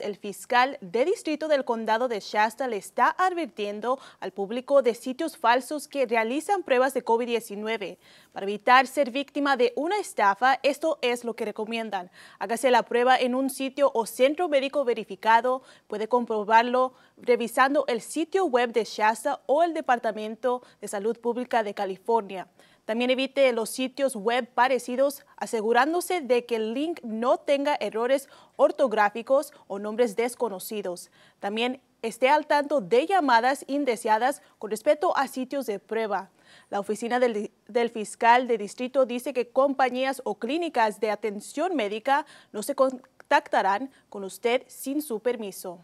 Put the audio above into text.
El fiscal de distrito del condado de Shasta le está advirtiendo al público de sitios falsos que realizan pruebas de COVID-19. Para evitar ser víctima de una estafa, esto es lo que recomiendan. Hágase la prueba en un sitio o centro médico verificado. Puede comprobarlo revisando el sitio web de Shasta o el Departamento de Salud Pública de California. También evite los sitios web parecidos, asegurándose de que el link no tenga errores ortográficos o nombres desconocidos. También esté al tanto de llamadas indeseadas con respecto a sitios de prueba. La oficina del, fiscal de distrito dice que compañías o clínicas de atención médica no se contactarán con usted sin su permiso.